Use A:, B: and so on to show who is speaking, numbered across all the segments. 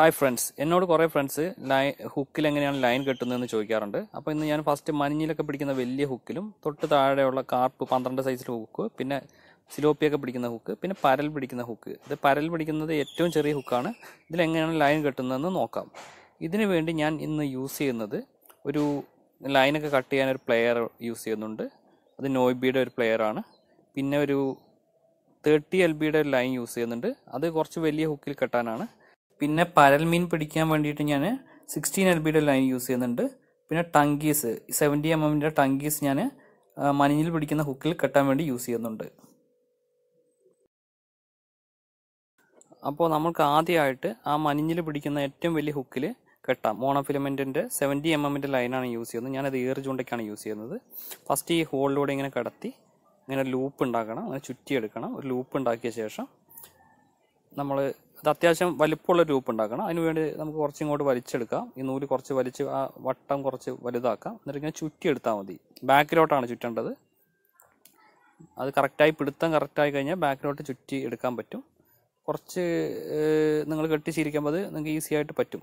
A: hi friends എന്നോട് കുറേ friends ലൈ ഹുക്കിൽ എങ്ങനെയാണ് ലൈൻ കെട്ടുന്നതെന്ന് ചോദിക്കാറുണ്ട് അപ്പോൾ ഇന്ന് ഞാൻ ഫസ്റ്റ് മഞ്ഞിലൊക്കെ പിടിക്കുന്ന വലിയ ഹുക്കിലും തൊട്ട് താഴെയുള്ള കാർപ്പ് പന്ത്രണ്ട് സൈസിലെ ഹുക്ക് പിന്നെ സിലോപ്പിയൊക്കെ പിടിക്കുന്ന ഹുക്ക് പിന്നെ പരൽ പിടിക്കുന്ന ഹുക്ക് ഇത് പരൽ പിടിക്കുന്നത് ഏറ്റവും ചെറിയ ഹുക്കാണ് ഇതിലെങ്ങനെയാണ് ലൈൻ കെട്ടുന്നതെന്ന് നോക്കാം ഇതിനു വേണ്ടി ഞാൻ ഇന്ന് യൂസ് ചെയ്യുന്നത് ഒരു ലൈനൊക്കെ കട്ട് ചെയ്യാൻ ഒരു പ്ലെയർ യൂസ് ചെയ്യുന്നുണ്ട് അത് നോയ്ബിയുടെ ഒരു പ്ലെയറാണ് പിന്നെ ഒരു തേർട്ടി എൽ ബിയുടെ ഒരു ലൈൻ യൂസ് ചെയ്യുന്നുണ്ട് അത് കുറച്ച് വലിയ ഹുക്കിൽ കെട്ടാനാണ് പിന്നെ പരൽ മീൻ പിടിക്കാൻ വേണ്ടിയിട്ട് ഞാൻ സിക്സ്റ്റീൻ എൽ ബിയുടെ ലൈൻ യൂസ് ചെയ്യുന്നുണ്ട് പിന്നെ ടങ്കീസ് സെവൻറ്റി എം എമ്മിൻ്റെ ടങ്കീസ് ഞാൻ മഞ്ഞിൽ പിടിക്കുന്ന ഹുക്കിൽ കെട്ടാൻ വേണ്ടി യൂസ് ചെയ്യുന്നുണ്ട് അപ്പോൾ നമുക്ക് ആദ്യമായിട്ട് ആ മഞ്ഞിൽ പിടിക്കുന്ന ഏറ്റവും വലിയ ഹുക്കിൽ കെട്ടാം മോണോഫിലമെൻറ്റിൻ്റെ സെവൻറ്റി എം എമ്മിൻ്റെ ലൈനാണ് യൂസ് ചെയ്യുന്നത് ഞാനത് ഏറ് ചൂണ്ടയ്ക്കാണ് യൂസ് ചെയ്യുന്നത് ഫസ്റ്റ് ഈ ഹോളിലൂടെ ഇങ്ങനെ കടത്തി ഇങ്ങനെ ലൂപ്പ് ഉണ്ടാക്കണം അങ്ങനെ ചുറ്റിയെടുക്കണം ഒരു ലൂപ്പ് ഉണ്ടാക്കിയ ശേഷം നമ്മൾ അത് അത്യാവശ്യം വലിപ്പമുള്ള രൂപം ഉണ്ടാക്കണം അതിന് വേണ്ടി നമുക്ക് കുറച്ച് ഇങ്ങോട്ട് വലിച്ചെടുക്കാം ഈ നൂല് കുറച്ച് വലിച്ച് ആ വട്ടം കുറച്ച് വലുതാക്കാം എന്നിട്ട് ഇങ്ങനെ എടുത്താൽ മതി ബാക്കിലോട്ടാണ് ചുറ്റേണ്ടത് അത് കറക്റ്റായി പിടുത്തം കറക്റ്റായി കഴിഞ്ഞാൽ ബാക്കിലോട്ട് ചുറ്റി എടുക്കാൻ പറ്റും കുറച്ച് നിങ്ങൾ കെട്ടി ശീലിക്കുമ്പോൾ അത് നിങ്ങൾക്ക് ഈസി ആയിട്ട് പറ്റും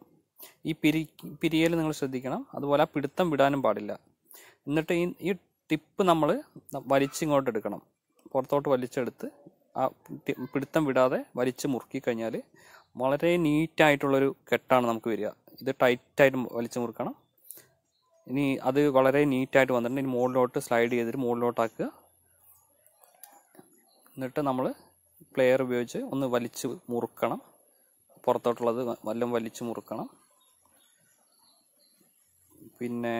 A: ഈ പിരി പിരിയൽ നിങ്ങൾ ശ്രദ്ധിക്കണം അതുപോലെ ആ പിടുത്തം വിടാനും പാടില്ല എന്നിട്ട് ഈ ഈ ടിപ്പ് നമ്മൾ വലിച്ചിങ്ങോട്ട് എടുക്കണം പുറത്തോട്ട് വലിച്ചെടുത്ത് ആ പിടുത്തം വിടാതെ വലിച്ച് മുറുക്കി കഴിഞ്ഞാൽ വളരെ നീറ്റായിട്ടുള്ളൊരു കെട്ടാണ് നമുക്ക് വരിക ഇത് ടൈറ്റായിട്ട് വലിച്ചു മുറുക്കണം ഇനി അത് വളരെ നീറ്റായിട്ട് വന്നിട്ടുണ്ട് ഇനി മുകളിലോട്ട് സ്ലൈഡ് ചെയ്തിട്ട് മുകളിലോട്ടാക്കുക എന്നിട്ട് നമ്മൾ പ്ലെയർ ഉപയോഗിച്ച് ഒന്ന് വലിച്ച് മുറുക്കണം പുറത്തോട്ടുള്ളത് വല്ലതും വലിച്ച് മുറുക്കണം പിന്നെ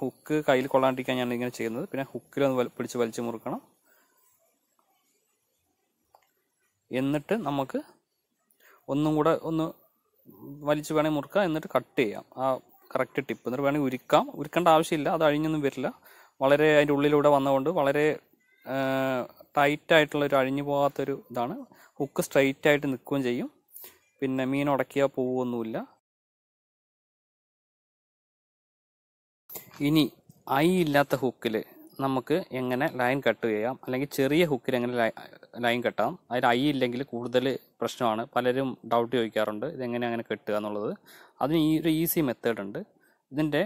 A: ഹുക്ക് കയ്യിൽ കൊള്ളാണ്ടിരിക്കാൻ ഞാൻ ഇങ്ങനെ ചെയ്യുന്നത് പിന്നെ ഹുക്കിലൊന്ന് പിടിച്ച് വലിച്ച് മുറുക്കണം എന്നിട്ട് നമുക്ക് ഒന്നും കൂടെ ഒന്ന് വലിച്ചു വേണേൽ മുറുക്കാം എന്നിട്ട് കട്ട് ചെയ്യാം ആ കറക്റ്റ് ടിപ്പ് എന്നിട്ട് വേണമെങ്കിൽ ഉരുക്കാം ഉരുക്കേണ്ട ആവശ്യമില്ല അത് അഴിഞ്ഞൊന്നും വരില്ല വളരെ അതിൻ്റെ ഉള്ളിലൂടെ വന്നതുകൊണ്ട് വളരെ ടൈറ്റ് ആയിട്ടുള്ള ഒരു അഴിഞ്ഞു പോകാത്തൊരു ഇതാണ് ഹുക്ക് സ്ട്രൈറ്റ് ആയിട്ട് നിൽക്കുകയും ചെയ്യും പിന്നെ മീൻ ഉടക്കിയാൽ പോവുമൊന്നുമില്ല ഇനി ഐ ഇല്ലാത്ത ഹുക്കിൽ നമുക്ക് എങ്ങനെ ലൈൻ കട്ട് ചെയ്യാം അല്ലെങ്കിൽ ചെറിയ ഹുക്കിൽ എങ്ങനെ ലൈൻ കെട്ടാം അതിൽ ഐ ഇല്ലെങ്കിൽ കൂടുതൽ പ്രശ്നമാണ് പലരും ഡൗട്ട് ചോദിക്കാറുണ്ട് ഇതെങ്ങനെ അങ്ങനെ കെട്ടുക എന്നുള്ളത് അതിന് ഈ ഒരു ഈസി മെത്തേഡ് ഉണ്ട് ഇതിൻ്റെ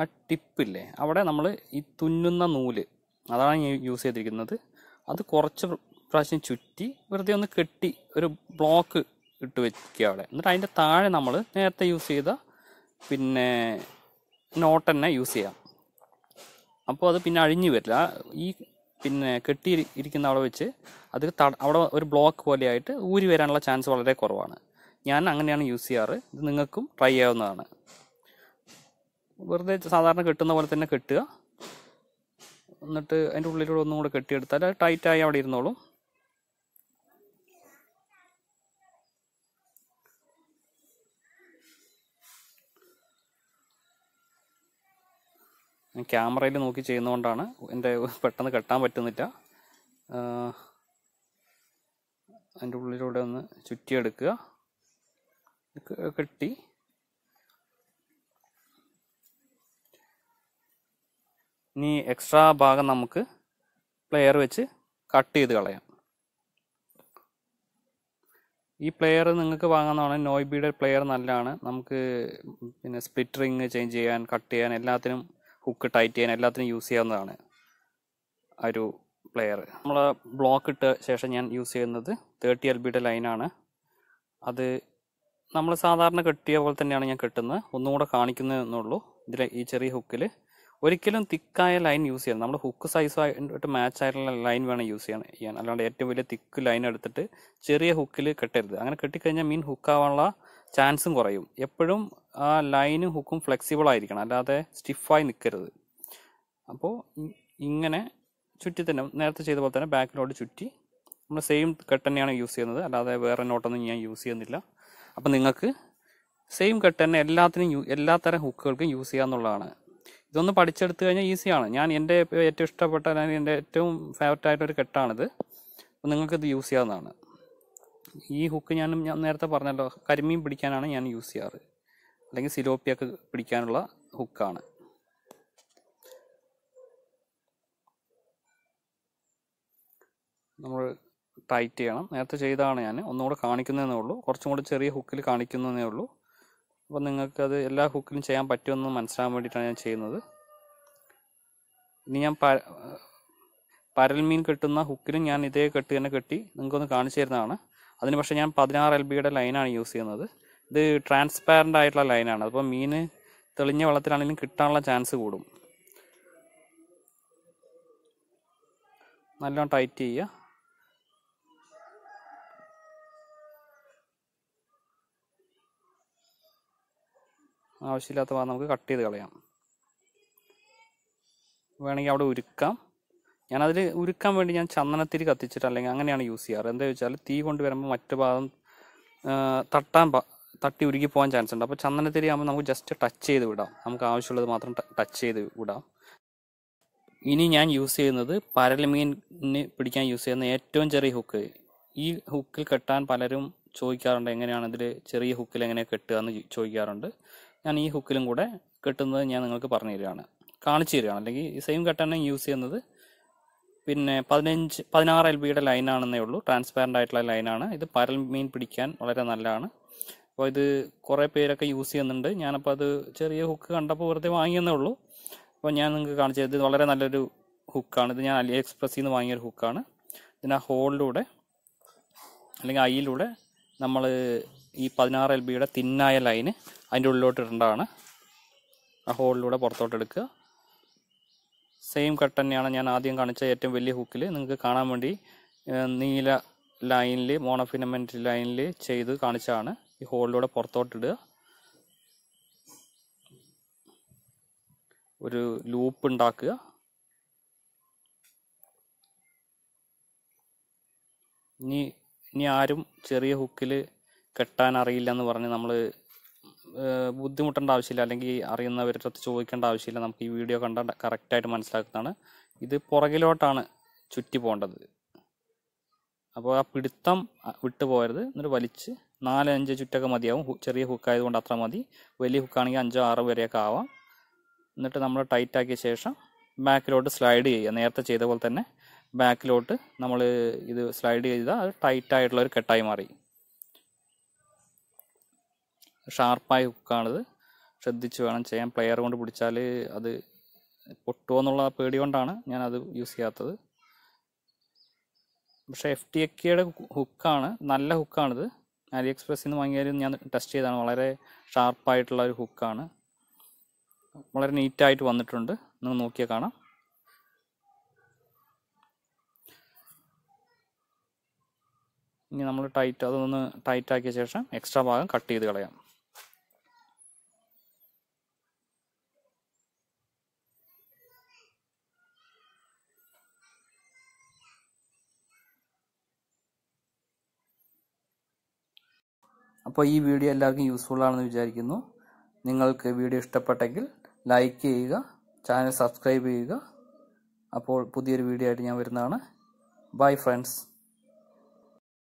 A: ആ ടിപ്പില്ലേ അവിടെ നമ്മൾ ഈ തുന്നുന്ന നൂല് അതാണ് യൂസ് ചെയ്തിരിക്കുന്നത് അത് കുറച്ച് പ്രാവശ്യം ചുറ്റി വെറുതെ ഒന്ന് കെട്ടി ഒരു ബ്ലോക്ക് ഇട്ട് വെക്കുക അവിടെ എന്നിട്ട് അതിൻ്റെ താഴെ നമ്മൾ നേരത്തെ യൂസ് ചെയ്ത പിന്നെ നോട്ട് തന്നെ യൂസ് ചെയ്യാം അപ്പോൾ അത് പിന്നെ അഴിഞ്ഞു വരില്ല ഈ പിന്നെ കെട്ടി ഇരിക്കുന്ന അവിടെ വെച്ച് അത് അവിടെ ഒരു ബ്ലോക്ക് പോലെയായിട്ട് ഊരി വരാനുള്ള ചാൻസ് വളരെ കുറവാണ് ഞാൻ അങ്ങനെയാണ് യൂസ് ചെയ്യാറ് ഇത് നിങ്ങൾക്കും ട്രൈ ചെയ്യാവുന്നതാണ് വെറുതെ സാധാരണ കെട്ടുന്ന പോലെ തന്നെ കെട്ടുക എന്നിട്ട് അതിൻ്റെ ഉള്ളിലൂടെ ഒന്നും കൂടെ കെട്ടിയെടുത്താൽ ടൈറ്റായി അവിടെ ഇരുന്നോളും ഞാൻ ക്യാമറയിൽ നോക്കി ചെയ്യുന്നതുകൊണ്ടാണ് എൻ്റെ പെട്ടെന്ന് കെട്ടാൻ പറ്റുന്നില്ല അതിൻ്റെ ഉള്ളിലൂടെ ഒന്ന് ചുറ്റിയെടുക്കുക കെട്ടി ഇനി എക്സ്ട്രാ ഭാഗം നമുക്ക് പ്ലെയർ വെച്ച് കട്ട് ചെയ്ത് കളയാം ഈ പ്ലെയർ നിങ്ങൾക്ക് വാങ്ങാവുന്നതാണ് നോയ്ബിയുടെ പ്ലെയർ നല്ലതാണ് നമുക്ക് പിന്നെ സ്പ്ലിറ്റ് ചേഞ്ച് ചെയ്യാൻ കട്ട് ചെയ്യാൻ എല്ലാത്തിനും ഹുക്ക് ടൈറ്റ് ചെയ്യാൻ എല്ലാത്തിനും യൂസ് ചെയ്യാവുന്നതാണ് ആ ഒരു പ്ലെയർ നമ്മൾ ബ്ലോക്ക് ഇട്ട ശേഷം ഞാൻ യൂസ് ചെയ്യുന്നത് തേർട്ടി എൽ ബിയുടെ ലൈനാണ് അത് നമ്മൾ സാധാരണ കെട്ടിയ പോലെ തന്നെയാണ് ഞാൻ കെട്ടുന്നത് കൂടെ കാണിക്കുന്നതെന്നുള്ളൂ ഇതിലെ ഈ ചെറിയ ഹുക്കിൽ ഒരിക്കലും തിക്കായ ലൈൻ യൂസ് ചെയ്യണം നമ്മൾ ഹുക്ക് സൈസായിട്ട് മാച്ച് ആയിട്ടുള്ള ലൈൻ വേണം യൂസ് ചെയ്യാൻ ചെയ്യാൻ അല്ലാണ്ട് ഏറ്റവും വലിയ തിക്ക് ലൈൻ എടുത്തിട്ട് ചെറിയ ഹുക്കിൽ കെട്ടരുത് അങ്ങനെ കെട്ടിക്കഴിഞ്ഞാൽ മീൻ ഹുക്കാവാനുള്ള ചാൻസും കുറയും എപ്പോഴും ആ ലൈനും ഹുക്കും ഫ്ലെക്സിബിൾ ആയിരിക്കണം അല്ലാതെ സ്റ്റിഫായി നിൽക്കരുത് അപ്പോൾ ഇങ്ങനെ ചുറ്റി തന്നെ നേരത്തെ ചെയ്ത പോലെ തന്നെ ബാക്കിലോട്ട് ചുറ്റി നമ്മൾ സെയിം കട്ട് തന്നെയാണ് യൂസ് ചെയ്യുന്നത് അല്ലാതെ വേറെ നോട്ടൊന്നും ഞാൻ യൂസ് ചെയ്യുന്നില്ല അപ്പം നിങ്ങൾക്ക് സെയിം കട്ട് തന്നെ എല്ലാത്തിനും എല്ലാ തരം ഹുക്കുകൾക്കും യൂസ് എന്നുള്ളതാണ് ഇതൊന്ന് പഠിച്ചെടുത്തു കഴിഞ്ഞാൽ ഈസിയാണ് ഞാൻ എൻ്റെ ഏറ്റവും ഇഷ്ടപ്പെട്ട അല്ലെങ്കിൽ എൻ്റെ ഏറ്റവും ഫേവററ്റ് ആയിട്ടൊരു കെട്ടാണിത് അപ്പോൾ നിങ്ങൾക്കിത് യൂസ് ചെയ്യാവുന്നതാണ് ഈ ഹുക്ക് ഞാൻ ഞാൻ നേരത്തെ പറഞ്ഞല്ലോ കരിമീൻ പിടിക്കാനാണ് ഞാൻ യൂസ് ചെയ്യാറ് അല്ലെങ്കിൽ സിലോപ്പിയൊക്കെ പിടിക്കാനുള്ള ഹുക്കാണ് നമ്മൾ ടൈറ്റ് ചെയ്യണം നേരത്തെ ചെയ്താണ് ഞാൻ ഒന്നുകൂടെ കാണിക്കുന്നതെന്നേ ഉള്ളൂ കുറച്ചും കൂടെ ചെറിയ ഹുക്കിൽ കാണിക്കുന്നതേ ഉള്ളൂ അപ്പോൾ നിങ്ങൾക്കത് എല്ലാ ഹുക്കിലും ചെയ്യാൻ പറ്റുമെന്ന് മനസ്സിലാൻ വേണ്ടിയിട്ടാണ് ഞാൻ ചെയ്യുന്നത് ഇനി ഞാൻ പരൽ മീൻ കെട്ടുന്ന ഹുക്കിലും ഞാൻ ഇതേ കെട്ട് തന്നെ കെട്ടി നിങ്ങൾക്കൊന്ന് കാണിച്ചു തരുന്നതാണ് അതിന് പക്ഷേ ഞാൻ പതിനാറ് എൽ ബിയുടെ ലൈനാണ് യൂസ് ചെയ്യുന്നത് ഇത് ട്രാൻസ്പാരൻ്റ് ആയിട്ടുള്ള ലൈനാണ് അപ്പോൾ മീൻ തെളിഞ്ഞ വെള്ളത്തിലാണെങ്കിലും കിട്ടാനുള്ള ചാൻസ് കൂടും നല്ലോണം ടൈറ്റ് ചെയ്യുക ആവശ്യമില്ലാത്ത ഭാഗം നമുക്ക് കട്ട് ചെയ്ത് കളയാം വേണമെങ്കിൽ അവിടെ ഉരുക്കാം ഞാനതിൽ ഉരുക്കാൻ വേണ്ടി ഞാൻ ചന്ദനത്തിരി കത്തിച്ചിട്ട് അല്ലെങ്കിൽ അങ്ങനെയാണ് യൂസ് ചെയ്യാറ് എന്താ വെച്ചാൽ തീ കൊണ്ട് വരുമ്പോൾ മറ്റു ഭാഗം തട്ടാൻ തട്ടി ഉരുക്കി പോകാൻ ചാൻസ് ഉണ്ട് അപ്പോൾ ചന്ദനത്തിരി ആകുമ്പോൾ നമുക്ക് ജസ്റ്റ് ടച്ച് ചെയ്ത് വിടാം നമുക്ക് ആവശ്യമുള്ളത് മാത്രം ടച്ച് ചെയ്ത് വിടാം ഇനി ഞാൻ യൂസ് ചെയ്യുന്നത് പരലമീനിന് പിടിക്കാൻ യൂസ് ചെയ്യുന്ന ഏറ്റവും ചെറിയ ഹുക്ക് ഈ ഹുക്കിൽ കെട്ടാൻ പലരും ചോദിക്കാറുണ്ട് എങ്ങനെയാണ് ഇതിൽ ചെറിയ ഹുക്കിൽ എങ്ങനെ കെട്ടുക എന്ന് ചോദിക്കാറുണ്ട് ഞാൻ ഈ ഹുക്കിലും കൂടെ കെട്ടുന്നത് ഞാൻ നിങ്ങൾക്ക് പറഞ്ഞു തരികയാണ് കാണിച്ചു തരികയാണ് അല്ലെങ്കിൽ സെയിം കെട്ടാൻ യൂസ് ചെയ്യുന്നത് പിന്നെ പതിനഞ്ച് പതിനാറ് എൽ ബിയുടെ ലൈനാണെന്നേ ഉള്ളൂ ട്രാൻസ്പാരൻ്റ് ആയിട്ടുള്ള ലൈനാണ് ഇത് പരൽ മീൻ പിടിക്കാൻ വളരെ നല്ലതാണ് അപ്പോൾ ഇത് കുറേ പേരൊക്കെ യൂസ് ചെയ്യുന്നുണ്ട് ഞാനപ്പോൾ അത് ചെറിയ ഹുക്ക് കണ്ടപ്പോൾ വെറുതെ വാങ്ങിയെന്നേ ഉള്ളൂ അപ്പോൾ ഞാൻ നിങ്ങൾക്ക് കാണിച്ചത് ഇത് വളരെ നല്ലൊരു ഹുക്കാണ് ഇത് ഞാൻ അലി എക്സ്പ്രസ്സിൽ നിന്ന് വാങ്ങിയൊരു ഹുക്കാണ് ഇതിന് ആ ഹോളിലൂടെ അല്ലെങ്കിൽ അയിലൂടെ നമ്മൾ ഈ പതിനാറ് എൽ ബിയുടെ തിന്നായ ലൈന് അതിൻ്റെ ഉള്ളിലോട്ട് ഇടേണ്ടതാണ് ആ ഹോളിലൂടെ പുറത്തോട്ട് എടുക്കുക സെയിം കട്ട് തന്നെയാണ് ഞാൻ ആദ്യം കാണിച്ച ഏറ്റവും വലിയ ഹുക്കിൽ നിങ്ങൾക്ക് കാണാൻ വേണ്ടി നീല ലൈനിൽ മോണോഫിനമെൻറ്റ് ലൈനിൽ ചെയ്ത് കാണിച്ചാണ് ഈ ഹോളിലൂടെ പുറത്തോട്ടിടുക ഒരു ലൂപ്പ് ഉണ്ടാക്കുക ഇനി ഇനി ആരും ചെറിയ ഹുക്കിൽ കെട്ടാൻ അറിയില്ല എന്ന് പറഞ്ഞ് നമ്മൾ ബുദ്ധിമുട്ടേണ്ട ആവശ്യമില്ല അല്ലെങ്കിൽ അറിയുന്നവരുടെ അടുത്ത് ചോദിക്കേണ്ട ആവശ്യമില്ല നമുക്ക് ഈ വീഡിയോ കണ്ട കറക്റ്റായിട്ട് മനസ്സിലാക്കുന്നതാണ് ഇത് പുറകിലോട്ടാണ് ചുറ്റി പോകേണ്ടത് അപ്പോൾ ആ പിടുത്തം വിട്ടു പോകരുത് എന്നിട്ട് വലിച്ച് നാല് അഞ്ച് ചുറ്റൊക്കെ മതിയാവും ചെറിയ ഹുക്കായതുകൊണ്ട് അത്ര മതി വലിയ ഹുക്കാണെങ്കിൽ അഞ്ചോ ആറോ വരെയൊക്കെ ആവാം എന്നിട്ട് നമ്മൾ ടൈറ്റ് ആക്കിയ ശേഷം ബാക്കിലോട്ട് സ്ലൈഡ് ചെയ്യുക നേരത്തെ ചെയ്ത പോലെ തന്നെ ബാക്കിലോട്ട് നമ്മൾ ഇത് സ്ലൈഡ് ചെയ്താൽ അത് ടൈറ്റായിട്ടുള്ള ഒരു കെട്ടായി മാറി ഷാർപ്പായ ഹുക്കാണിത് ശ്രദ്ധിച്ച് വേണം ചെയ്യാൻ പ്ലെയർ കൊണ്ട് പിടിച്ചാൽ അത് പൊട്ടുമോ എന്നുള്ള പേടി കൊണ്ടാണ് ഞാനത് യൂസ് ചെയ്യാത്തത് പക്ഷേ എഫ് ടി എക്കിയുടെ ഹുക്കാണ് നല്ല ഹുക്കാണിത് ആലി എക്സ്പ്രസ്സിൽ നിന്ന് വാങ്ങിയാലും ഞാൻ ടെസ്റ്റ് ചെയ്താണ് വളരെ ഷാർപ്പായിട്ടുള്ള ഒരു ഹുക്കാണ് വളരെ നീറ്റായിട്ട് വന്നിട്ടുണ്ട് നിങ്ങൾ നോക്കിയാൽ കാണാം ഇനി നമ്മൾ ടൈറ്റ് അതൊന്ന് ടൈറ്റാക്കിയ ശേഷം എക്സ്ട്രാ ഭാഗം കട്ട് ചെയ്ത് കളയാം അപ്പോൾ ഈ വീഡിയോ എല്ലാവർക്കും യൂസ്ഫുൾ ആണെന്ന് വിചാരിക്കുന്നു നിങ്ങൾക്ക് വീഡിയോ ഇഷ്ടപ്പെട്ടെങ്കിൽ ലൈക്ക് ചെയ്യുക ചാനൽ സബ്സ്ക്രൈബ് ചെയ്യുക അപ്പോൾ പുതിയൊരു വീഡിയോ ആയിട്ട് ഞാൻ വരുന്നതാണ് ബൈ ഫ്രണ്ട്സ്